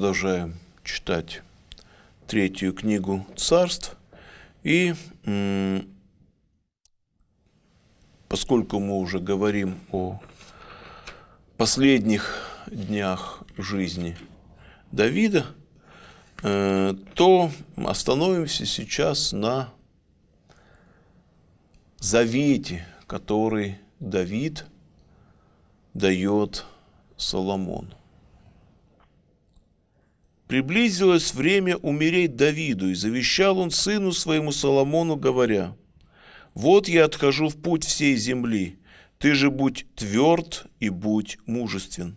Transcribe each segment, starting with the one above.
продолжаем читать третью книгу царств. И поскольку мы уже говорим о последних днях жизни Давида, э, то остановимся сейчас на завете, который Давид дает Соломону. Приблизилось время умереть Давиду, и завещал он сыну своему Соломону, говоря, «Вот я отхожу в путь всей земли, ты же будь тверд и будь мужествен.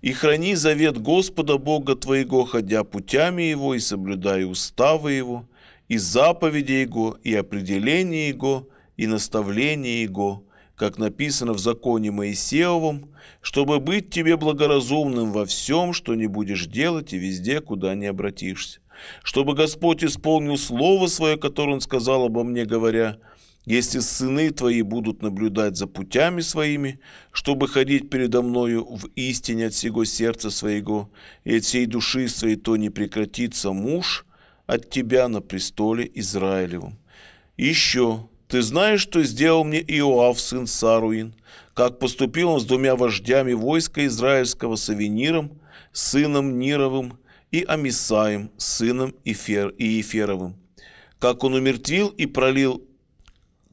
И храни завет Господа Бога твоего, ходя путями его и соблюдая уставы его, и заповеди его, и определения его, и наставления его, как написано в законе Моисеевом, чтобы быть тебе благоразумным во всем, что не будешь делать и везде, куда не обратишься. Чтобы Господь исполнил слово свое, которое Он сказал обо мне, говоря, если сыны твои будут наблюдать за путями своими, чтобы ходить передо мною в истине от всего сердца своего и от всей души своей, то не прекратится муж от тебя на престоле Израилевом. Еще ты знаешь, что сделал мне Иоав, сын Саруин? Как поступил он с двумя вождями войска израильского Савиниром, сыном Нировым, и Амисаем, сыном Ифер, Иеферовым? Как он умертвил и пролил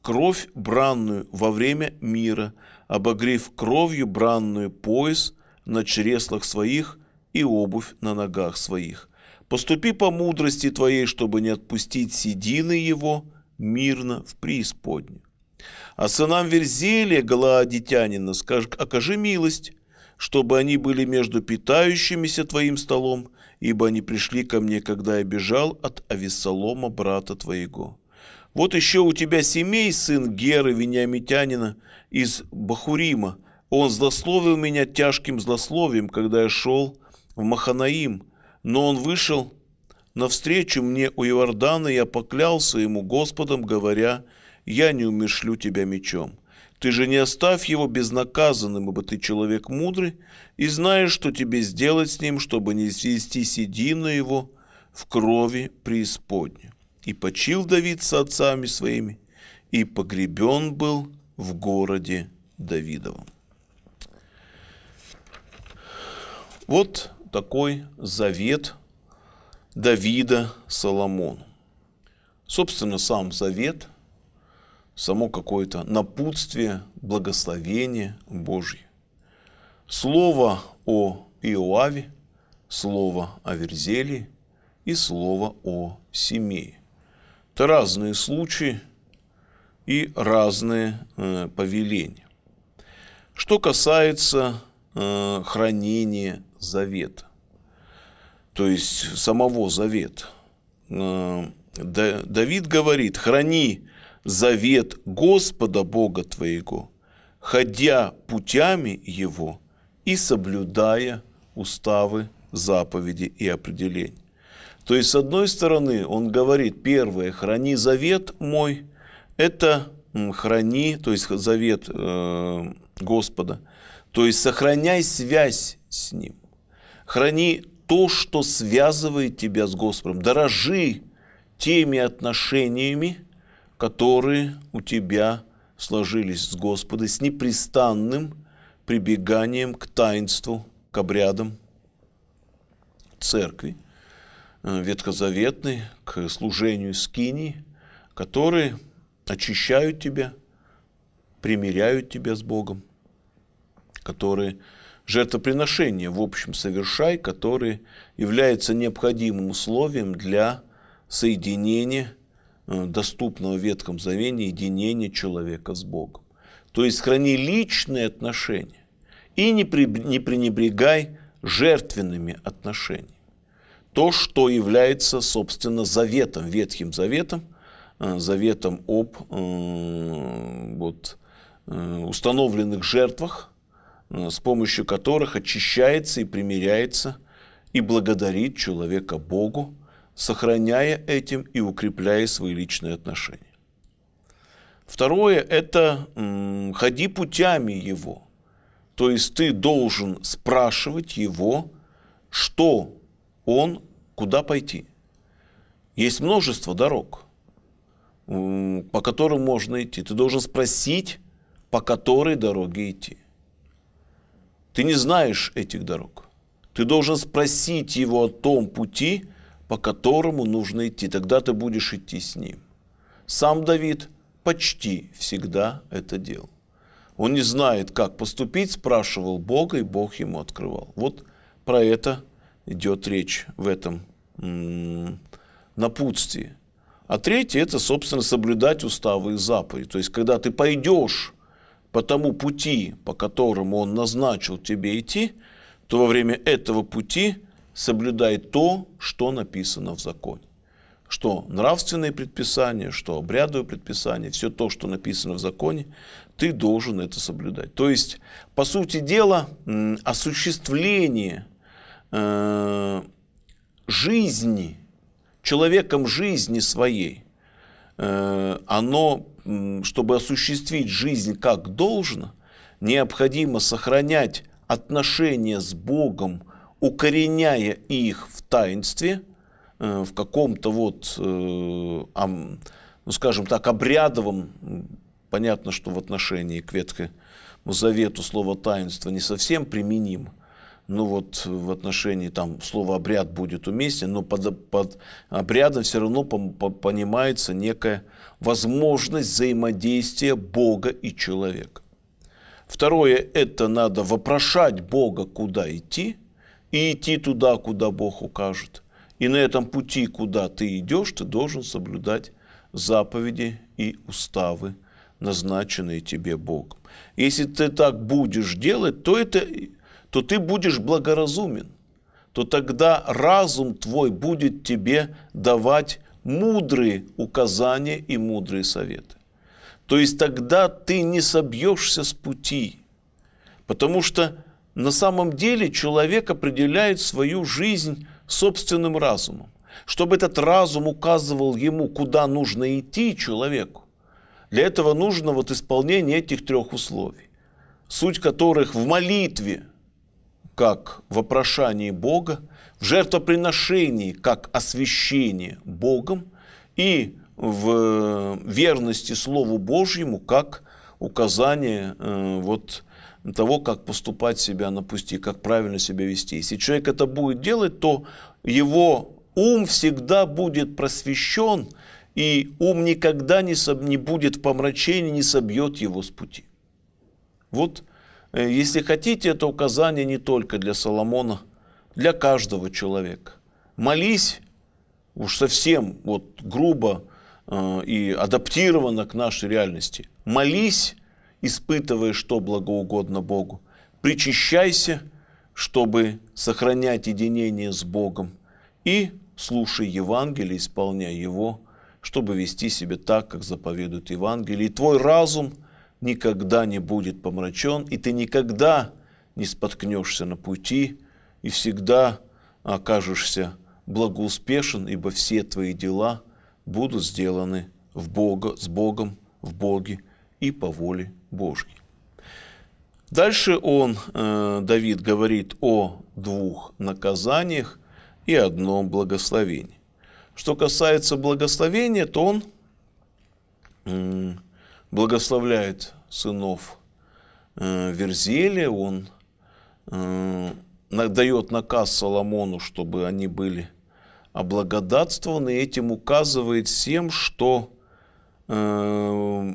кровь бранную во время мира, обогрев кровью бранную пояс на чреслах своих и обувь на ногах своих. Поступи по мудрости твоей, чтобы не отпустить седины его – мирно в преисподне. А сынам Верзелия, Галаадитянина, скажи, окажи милость, чтобы они были между питающимися твоим столом, ибо они пришли ко мне, когда я бежал от Авессалома, брата твоего. Вот еще у тебя семей, сын Геры, Вениамитянина, из Бахурима. Он злословил меня тяжким злословием, когда я шел в Маханаим, но он вышел навстречу мне у Иордана я поклялся ему Господом, говоря, «Я не умешлю тебя мечом». Ты же не оставь его безнаказанным, ибо ты человек мудрый, и знаешь, что тебе сделать с ним, чтобы не свести седину его в крови преисподнюю. И почил Давид с отцами своими, и погребен был в городе Давидовом. Вот такой завет – Давида Соломону. Собственно, сам завет, само какое-то напутствие, благословение Божье. Слово о Иоаве, слово о Верзелии и слово о Семее. Это разные случаи и разные э, повеления. Что касается э, хранения завета то есть самого завет. Э, Давид говорит, храни завет Господа Бога твоего, ходя путями его и соблюдая уставы, заповеди и определения. То есть, с одной стороны, он говорит, первое, храни завет мой, это храни, то есть завет э, Господа, то есть сохраняй связь с ним, храни то, что связывает тебя с Господом. Дорожи теми отношениями, которые у тебя сложились с Господом, с непрестанным прибеганием к таинству, к обрядам церкви э, ветхозаветной, к служению скинии, которые очищают тебя, примиряют тебя с Богом, которые жертвоприношения в общем совершай, который является необходимым условием для соединения э, доступного в Ветхом Завете единения человека с Богом. То есть храни личные отношения и не пренебрегай жертвенными отношениями. То, что является, собственно, заветом, Ветхим Заветом, э, заветом об э, вот, установленных жертвах, Э, с помощью которых очищается и примиряется и благодарит человека Богу, сохраняя этим и укрепляя свои личные отношения. Второе – это ходи путями его. То есть ты должен спрашивать его, что он, куда пойти. Есть множество дорог, по которым можно идти. Ты должен спросить, по которой дороге идти. Ты не знаешь этих дорог. Ты должен спросить его о том пути, по которому нужно идти. Тогда ты будешь идти с ним. Сам Давид почти всегда это делал. Он не знает, как поступить, спрашивал Бога, и Бог ему открывал. Вот про это идет речь в этом напутствии. А третье – это, собственно, соблюдать уставы и заповеди. То есть, когда ты пойдешь по тому пути, по которому он назначил тебе идти, то во время этого пути соблюдай то, что написано в законе. Что нравственные предписания, что обрядовые предписания, все то, что написано в законе, ты должен это соблюдать. То есть, по сути дела, осуществление э, жизни, человеком жизни своей, э, оно чтобы осуществить жизнь как должно, необходимо сохранять отношения с Богом, укореняя их в таинстве, э, в каком-то вот, э, ну скажем так, обрядовом, понятно, что в отношении к Ветке Завету слово «таинство» не совсем применимо, ну вот э, в отношении там слово обряд будет уместен, но под, под обрядом все равно по, по, понимается некая возможность взаимодействия Бога и человека. Второе, это надо вопрошать Бога, куда идти, и идти туда, куда Бог укажет. И на этом пути, куда ты идешь, ты должен соблюдать заповеди и уставы, назначенные тебе Богом. Если ты так будешь делать, то это то ты будешь благоразумен, то тогда разум твой будет тебе давать мудрые указания и мудрые советы. То есть тогда ты не собьешься с пути, потому что на самом деле человек определяет свою жизнь собственным разумом. Чтобы этот разум указывал ему, куда нужно идти человеку, для этого нужно вот исполнение этих трех условий, суть которых в молитве как вопрошание Бога, в жертвоприношении как освящение Богом и в э, верности Слову Божьему как указание э, вот того, как поступать себя на пути, как правильно себя вести. Если человек это будет делать, то его ум всегда будет просвещен, и ум никогда не, соб, не будет помрачение не собьет его с пути. Вот Э, если хотите, это указание не только для Соломона, для каждого человека. Молись уж совсем вот грубо э, и адаптированно к нашей реальности. Молись, испытывая, что благоугодно Богу. Причащайся, чтобы сохранять единение с Богом. И слушай Евангелие, исполняй его, чтобы вести себя так, как заповедует Евангелие. И твой разум – никогда не будет помрачен, и ты никогда не споткнешься на пути, и всегда окажешься благоуспешен, ибо все твои дела будут сделаны в Бога, с Богом, в Боге и по воле Божьей. Дальше он, э, Давид, говорит о двух наказаниях и одном благословении. Что касается благословения, то он благословляет сынов э, Верзелия, он э, дает наказ Соломону, чтобы они были облагодатствованы, и этим указывает всем, что э,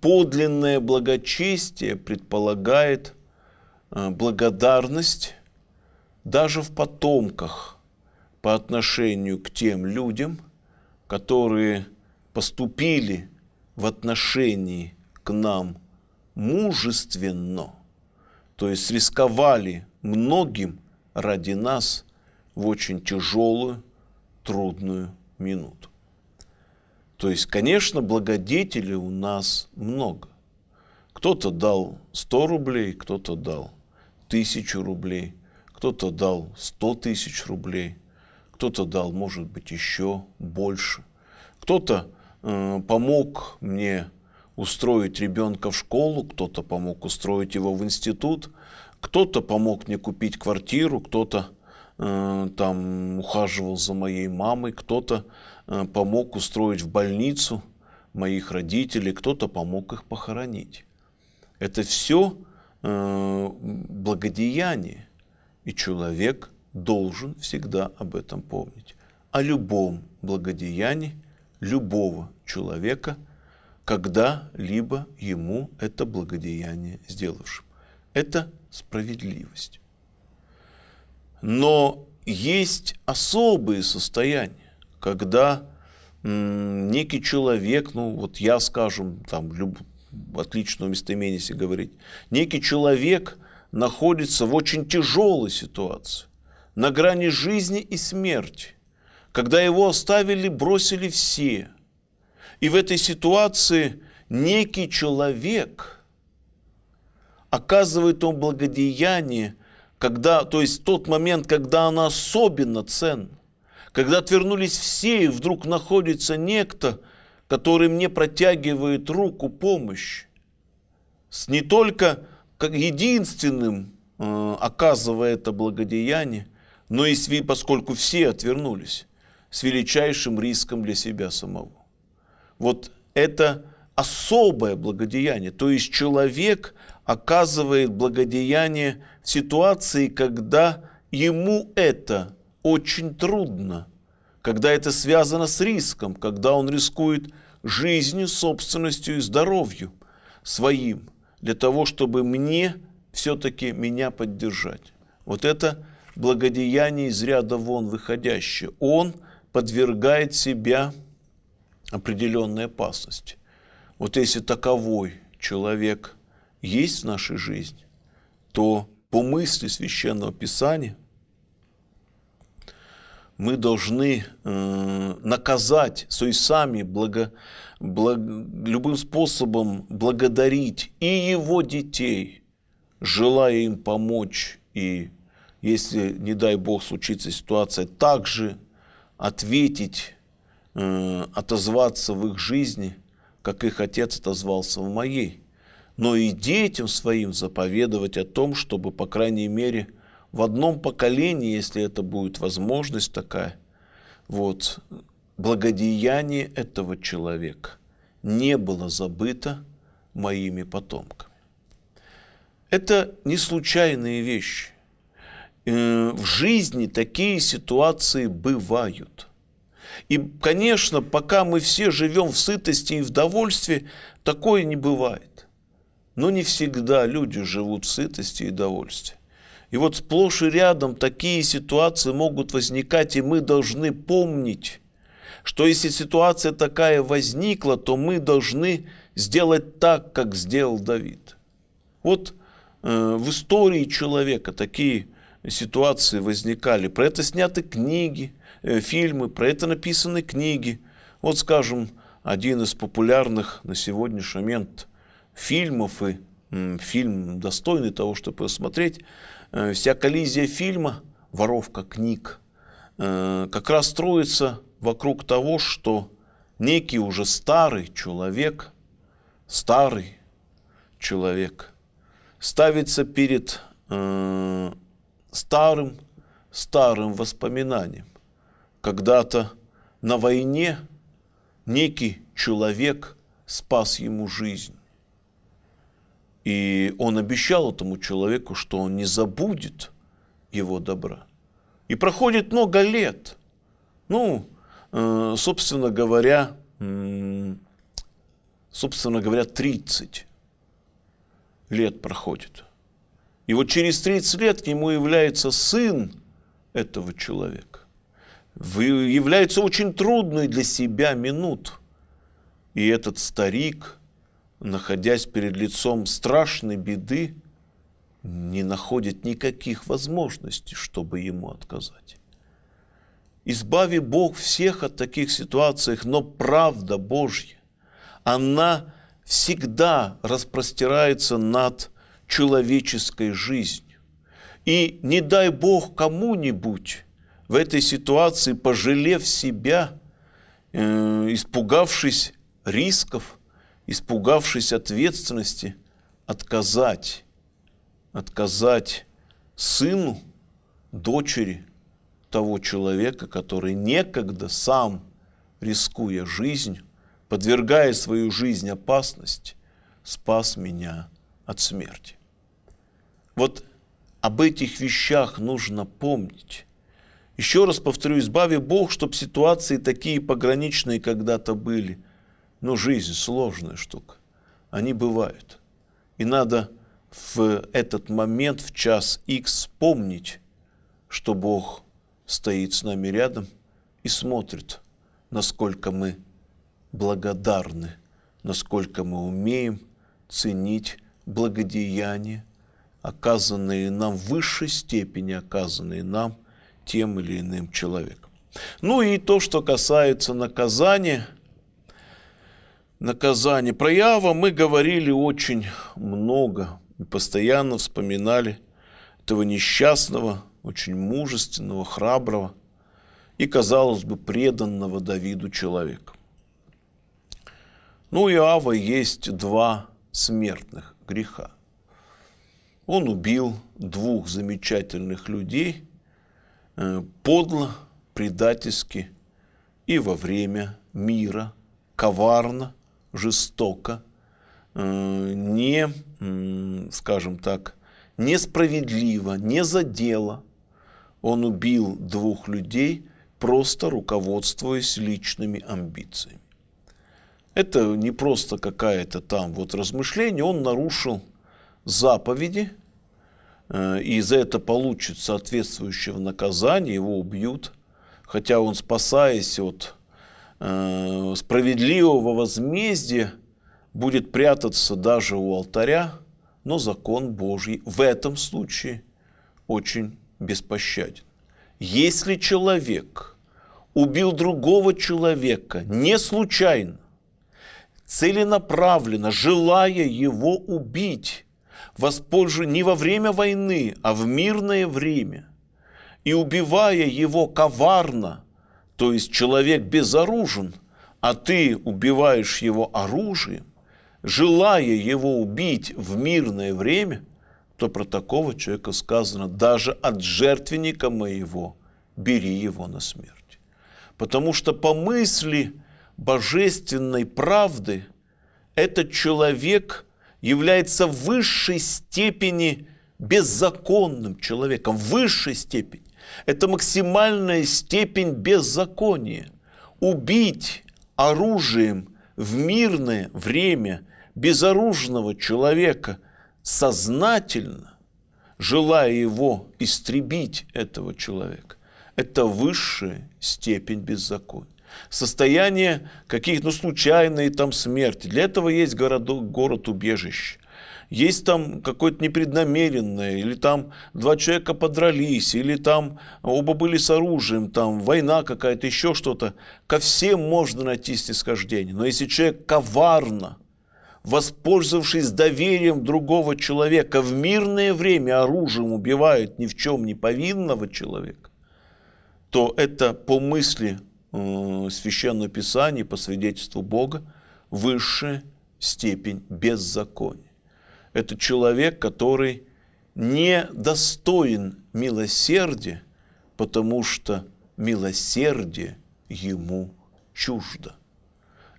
подлинное благочестие предполагает благодарность даже в потомках по отношению к тем людям, которые поступили в отношении к нам мужественно, то есть рисковали многим ради нас в очень тяжелую, трудную минуту. То есть, конечно, благодетелей у нас много. Кто-то дал 100 рублей, кто-то дал 1000 рублей, кто-то дал 100 тысяч рублей, кто-то дал, может быть, еще больше. Кто-то Э, помог мне устроить ребенка в школу, кто-то помог устроить его в институт, кто-то помог мне купить квартиру, кто-то э, там ухаживал за моей мамой, кто-то э, помог устроить в больницу моих родителей, кто-то помог их похоронить. Это все э, благодеяние, и человек должен всегда об этом помнить. О любом благодеянии любого человека, когда-либо ему это благодеяние сделавшим. Это справедливость. Но есть особые состояния, когда некий человек, ну вот я, скажем, там, люб, отличного местоимения если говорить, некий человек находится в очень тяжелой ситуации, на грани жизни и смерти когда его оставили, бросили все. И в этой ситуации некий человек оказывает он благодеяние, когда, то есть тот момент, когда она особенно ценна, когда отвернулись все, и вдруг находится некто, который мне протягивает руку помощи, с не только как единственным э, оказывая это благодеяние, но и поскольку все отвернулись, с величайшим риском для себя самого. Вот это особое благодеяние, то есть человек оказывает благодеяние в ситуации, когда ему это очень трудно, когда это связано с риском, когда он рискует жизнью, собственностью и здоровью своим, для того, чтобы мне все-таки меня поддержать. Вот это благодеяние из ряда вон выходящее. Он – подвергает себя определенной опасности. Вот если таковой человек есть в нашей жизни, то по мысли священного писания мы должны э, наказать, то есть сами благо, благо, любым способом благодарить и его детей, желая им помочь, и если, не дай Бог, случится ситуация, также ответить, э, отозваться в их жизни, как их отец отозвался в моей. Но и детям своим заповедовать о том, чтобы, по крайней мере, в одном поколении, если это будет возможность такая, вот, благодеяние этого человека не было забыто моими потомками. Это не случайные вещи. Э, в жизни такие ситуации бывают. И, конечно, пока мы все живем в сытости и в довольстве, такое не бывает. Но не всегда люди живут в сытости и довольстве. И вот сплошь и рядом такие ситуации могут возникать, и мы должны помнить, что если ситуация такая возникла, то мы должны сделать так, как сделал Давид. Вот э, в истории человека такие ситуации возникали. Про это сняты книги, э, фильмы, про это написаны книги. Вот, скажем, один из популярных на сегодняшний момент фильмов и фильм достойный того, чтобы посмотреть, э, вся коллизия фильма «Воровка книг» э, как раз строится вокруг того, что некий уже старый человек, старый человек ставится перед старым, старым воспоминанием, Когда-то на войне некий человек спас ему жизнь. И он обещал этому человеку, что он не забудет его добра. И проходит много лет. Ну, э, собственно говоря, собственно говоря, 30 лет проходит. И вот через 30 лет к нему является сын этого человека. Является очень трудной для себя минут. И этот старик, находясь перед лицом страшной беды, не находит никаких возможностей, чтобы ему отказать. Избави Бог всех от таких ситуаций, но правда Божья, она всегда распростирается над человеческой жизнью. И не дай Бог кому-нибудь в этой ситуации, пожалев себя, э, испугавшись рисков, испугавшись ответственности, отказать, отказать сыну, дочери того человека, который некогда сам, рискуя жизнь, подвергая свою жизнь опасности, спас меня – от смерти. Вот об этих вещах нужно помнить. Еще раз повторю, избави Бог, чтобы ситуации такие пограничные когда-то были. Но жизнь сложная штука. Они бывают. И надо в этот момент, в час X, вспомнить, что Бог стоит с нами рядом и смотрит, насколько мы благодарны, насколько мы умеем ценить благодеяния, оказанные нам, в высшей степени оказанные нам тем или иным человеком. Ну и то, что касается наказания, наказания проява, мы говорили очень много, постоянно вспоминали этого несчастного, очень мужественного, храброго и, казалось бы, преданного Давиду человека. Ну, и Иава есть два смертных греха. Он убил двух замечательных людей э, подло, предательски и во время мира, коварно, жестоко, э, не, скажем так, несправедливо, не за дело. Он убил двух людей, просто руководствуясь личными амбициями. Это не просто какая-то там вот размышление, он нарушил заповеди, э, и за это получит соответствующее наказание. его убьют, хотя он, спасаясь от э, справедливого возмездия, будет прятаться даже у алтаря, но закон Божий в этом случае очень беспощаден. Если человек убил другого человека не случайно, целенаправленно, желая его убить, воспользуя не во время войны, а в мирное время, и убивая его коварно, то есть человек безоружен, а ты убиваешь его оружием, желая его убить в мирное время, то про такого человека сказано, даже от жертвенника моего бери его на смерть. Потому что по мысли – божественной правды этот человек является в высшей степени беззаконным человеком, в высшей степени. Это максимальная степень беззакония. Убить оружием в мирное время безоружного человека сознательно, желая его истребить, этого человека, это высшая степень беззакония состояние каких-то ну, случайной там смерти. Для этого есть городок, город-убежище есть там какое-то непреднамеренное, или там два человека подрались, или там оба были с оружием, там война какая-то, еще что-то. Ко всем можно найти снисхождение. Но если человек коварно, воспользовавшись доверием другого человека, в мирное время оружием убивает ни в чем не повинного человека, то это по мысли Священное Писание по свидетельству Бога высшая степень беззакония. Это человек, который не достоин милосердия, потому что милосердие ему чуждо.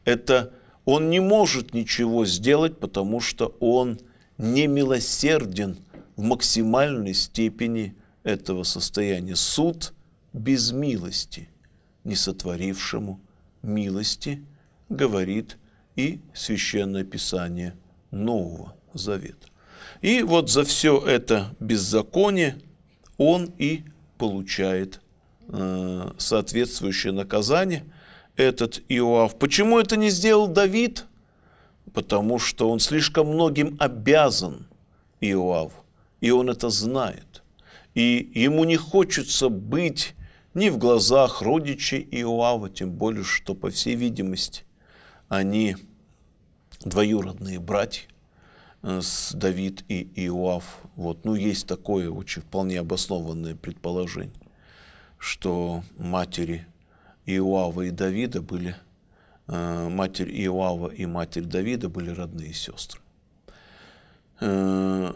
Это он не может ничего сделать, потому что он не милосерден в максимальной степени этого состояния. Суд без милости – несотворившему милости, говорит и Священное Писание Нового Завета. И вот за все это беззаконие он и получает э, соответствующее наказание, этот Иоав. Почему это не сделал Давид? Потому что он слишком многим обязан Иоаву, и он это знает. И ему не хочется быть ни в глазах родичей Иоава, тем более, что, по всей видимости, они двоюродные братья э, с Давид и Иоав. Вот, ну, есть такое очень вполне обоснованное предположение, что матери Иоава и Давида были, э, матерь Иоава и матерь Давида были родные сестры. Э,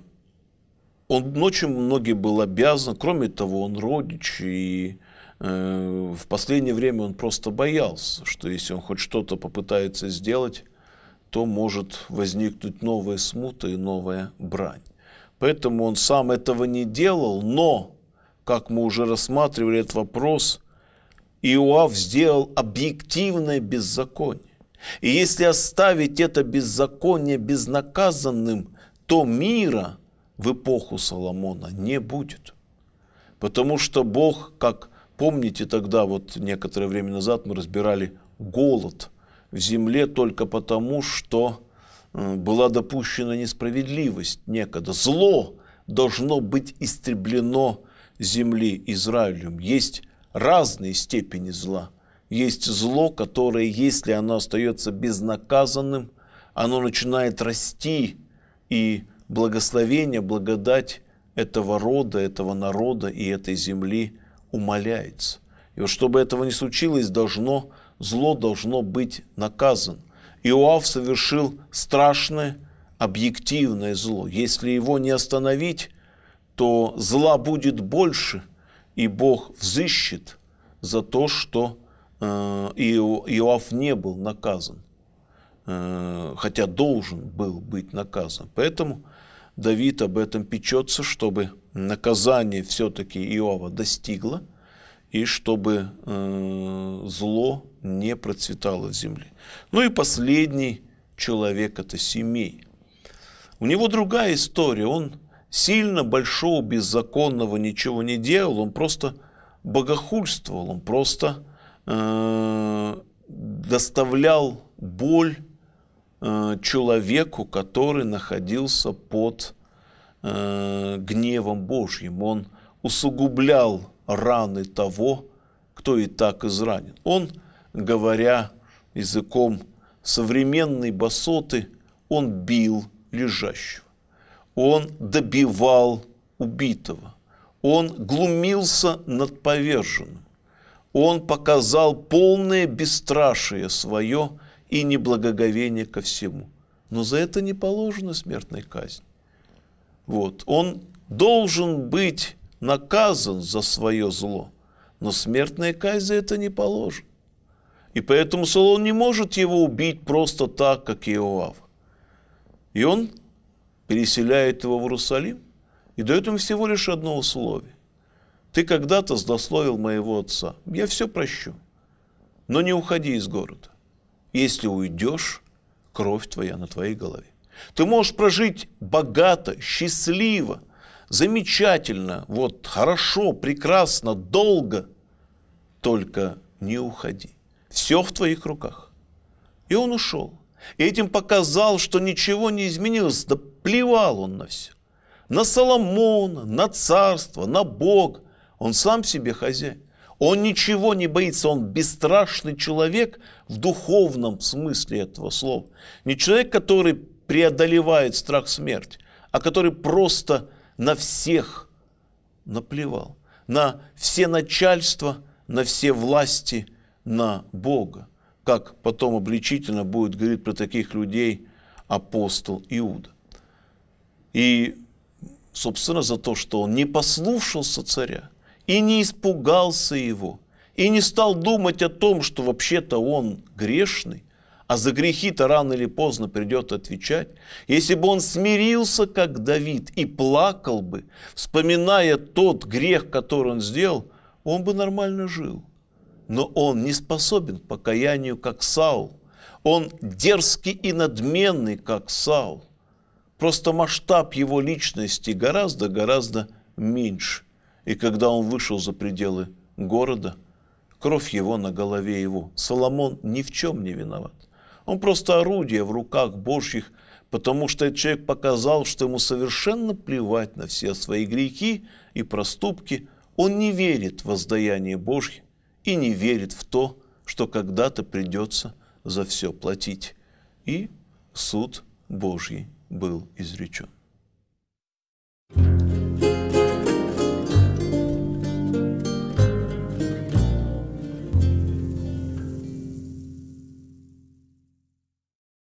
он ночью многие был обязан, кроме того, он родич, и Э, в последнее время он просто боялся, что если он хоть что-то попытается сделать, то может возникнуть новая смута и новая брань. Поэтому он сам этого не делал, но, как мы уже рассматривали этот вопрос, Иоав сделал объективное беззаконие. И если оставить это беззаконие безнаказанным, то мира в эпоху Соломона не будет. Потому что Бог, как Помните, тогда вот некоторое время назад мы разбирали голод в земле только потому, что э, была допущена несправедливость некогда. Зло должно быть истреблено земли Израилем. Есть разные степени зла. Есть зло, которое, если оно остается безнаказанным, оно начинает расти, и благословение, благодать этого рода, этого народа и этой земли – умаляется. И вот чтобы этого не случилось, должно, зло должно быть наказано. Иоав совершил страшное объективное зло. Если его не остановить, то зла будет больше, и Бог взыщет за то, что э, Иоав не был наказан, э, хотя должен был быть наказан. Поэтому Давид об этом печется, чтобы наказание все-таки Иова достигло, и чтобы э, зло не процветало в земле. Ну и последний человек – это Семей. У него другая история. Он сильно большого беззаконного ничего не делал, он просто богохульствовал, он просто э, доставлял боль э, человеку, который находился под э, гневом Божьим, он усугублял раны того, кто и так изранен. Он, говоря языком современной басоты, он бил лежащего, он добивал убитого, он глумился над поверженным, он показал полное бесстрашие свое и неблагоговение ко всему. Но за это не положена смертная казнь. Вот. Он должен быть наказан за свое зло, но смертная казнь за это не положена. И поэтому Соломон не может его убить просто так, как Иоав. И он переселяет его в Иерусалим и дает ему всего лишь одно условие. Ты когда-то злословил моего отца. Я все прощу. Но не уходи из города. Если уйдешь, кровь твоя на твоей голове. Ты можешь прожить богато, счастливо, замечательно, вот хорошо, прекрасно, долго, только не уходи. Все в твоих руках. И он ушел. И этим показал, что ничего не изменилось, да плевал он на все. На Соломона, на царство, на Бог. Он сам себе хозяин. Он ничего не боится, он бесстрашный человек в духовном смысле этого слова. Не человек, который преодолевает страх смерти, а который просто на всех наплевал, на все начальства, на все власти, на Бога, как потом обличительно будет говорить про таких людей апостол Иуда. И, собственно, за то, что он не послушался царя и не испугался его, и не стал думать о том, что вообще-то он грешный, а за грехи-то рано или поздно придет отвечать. Если бы он смирился, как Давид, и плакал бы, вспоминая тот грех, который он сделал, он бы нормально жил. Но он не способен к покаянию, как Саул. Он дерзкий и надменный, как Саул. Просто масштаб его личности гораздо-гораздо меньше. И когда он вышел за пределы города, кровь его на голове его. Соломон ни в чем не виноват. Он просто орудие в руках Божьих, потому что этот человек показал, что ему совершенно плевать на все свои грехи и проступки. Он не верит в воздаяние Божье и не верит в то, что когда-то придется за все платить. И суд Божий был изречен.